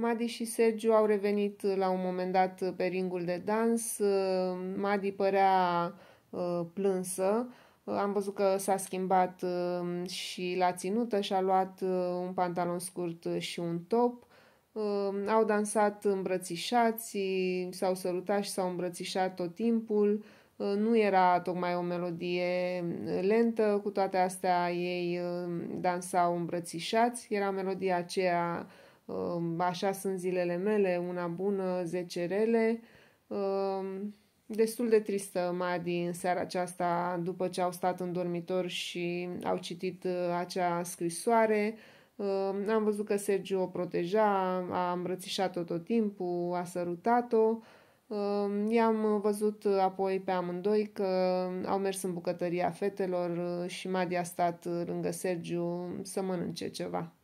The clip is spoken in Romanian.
Madi și Sergiu au revenit uh, la un moment dat uh, pe ringul de dans. Uh, Madi părea plânsă. Am văzut că s-a schimbat și la ținută și a luat un pantalon scurt și un top. Au dansat îmbrățișați, s-au sărutat și s-au îmbrățișat tot timpul. Nu era tocmai o melodie lentă, cu toate astea ei dansau îmbrățișați. Era melodia aceea Um, așa sunt zilele mele, una bună, zece rele. Um, destul de tristă Madi în seara aceasta după ce au stat în dormitor și au citit uh, acea scrisoare. Um, am văzut că Sergiu o proteja, a îmbrățișat-o tot timpul, a sărutat-o. I-am văzut uh, apoi pe amândoi că au mers în bucătăria fetelor uh, și Madi a stat lângă Sergiu să mănânce ceva.